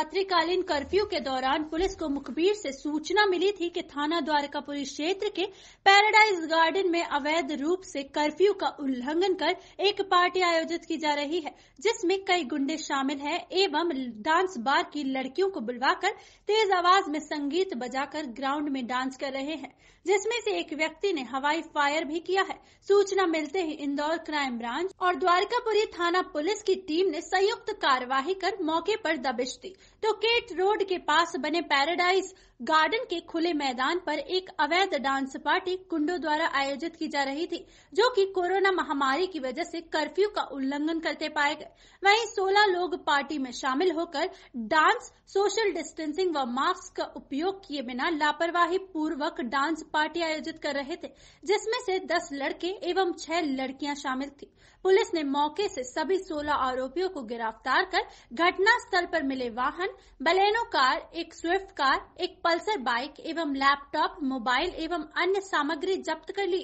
रात्रिकालीन कर्फ्यू के दौरान पुलिस को मुखबिर से सूचना मिली थी कि थाना द्वारकापुरी क्षेत्र के पैराडाइज गार्डन में अवैध रूप से कर्फ्यू का उल्लंघन कर एक पार्टी आयोजित की जा रही है जिसमें कई गुंडे शामिल हैं एवं डांस बार की लड़कियों को बुलवाकर तेज आवाज में संगीत बजाकर ग्राउंड में डांस कर रहे हैं जिसमें से एक व्यक्ति ने हवाई फायर भी किया है सूचना मिलते ही इंदौर क्राइम ब्रांच और द्वारकापुरी थाना पुलिस की टीम ने संयुक्त कार्यवाही कर मौके पर दबिश दी तो केट रोड के पास बने पैराडाइज गार्डन के खुले मैदान पर एक अवैध डांस पार्टी कुंडो द्वारा आयोजित की जा रही थी जो कि कोरोना महामारी की वजह से कर्फ्यू का उल्लंघन करते पाए गए वहीं 16 लोग पार्टी में शामिल होकर डांस सोशल डिस्टेंसिंग व मास्क का उपयोग किए बिना लापरवाही पूर्वक डांस पार्टी आयोजित कर रहे थे जिसमे से दस लड़के एवं छह लड़कियां शामिल थी पुलिस ने मौके से सभी सोलह आरोपियों को गिरफ्तार कर घटना स्थल पर मिले वाहन वाहन बलेनो कार एक स्विफ्ट कार एक पल्सर बाइक एवं लैपटॉप मोबाइल एवं अन्य सामग्री जब्त कर ली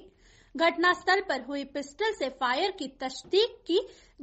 घटना स्थल पर हुई पिस्टल से फायर की तस्दीक की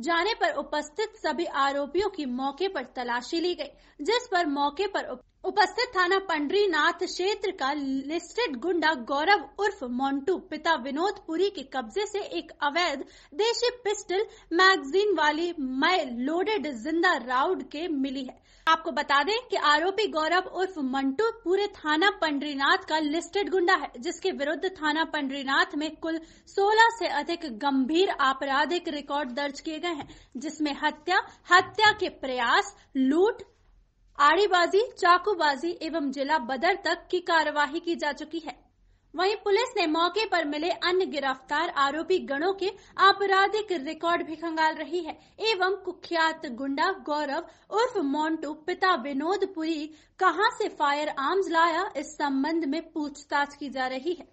जाने पर उपस्थित सभी आरोपियों की मौके पर तलाशी ली गई जिस पर मौके पर उप... उपस्थित थाना पंडरी नाथ क्षेत्र का लिस्टेड गुंडा गौरव उर्फ मोन्टू पिता विनोद पुरी के कब्जे से एक अवैध देशी पिस्टल मैगजीन वाली मई लोडेड जिंदा राउड के मिली है आपको बता दें कि आरोपी गौरव उर्फ मंटू पूरे थाना पंडरीनाथ का लिस्टेड गुंडा है जिसके विरुद्ध थाना पंडरीनाथ में कुल 16 से अधिक गंभीर आपराधिक रिकॉर्ड दर्ज किए गए हैं जिसमें हत्या हत्या के प्रयास लूट आड़ेबाजी चाकूबाजी एवं जिला बदर तक की कार्यवाही की जा चुकी है वहीं पुलिस ने मौके पर मिले अन्य गिरफ्तार आरोपी गणों के आपराधिक रिकॉर्ड भी खंगाल रही है एवं कुख्यात गुंडा गौरव उर्फ मोन्टू पिता विनोद पुरी कहां से फायर आर्म्स लाया इस संबंध में पूछताछ की जा रही है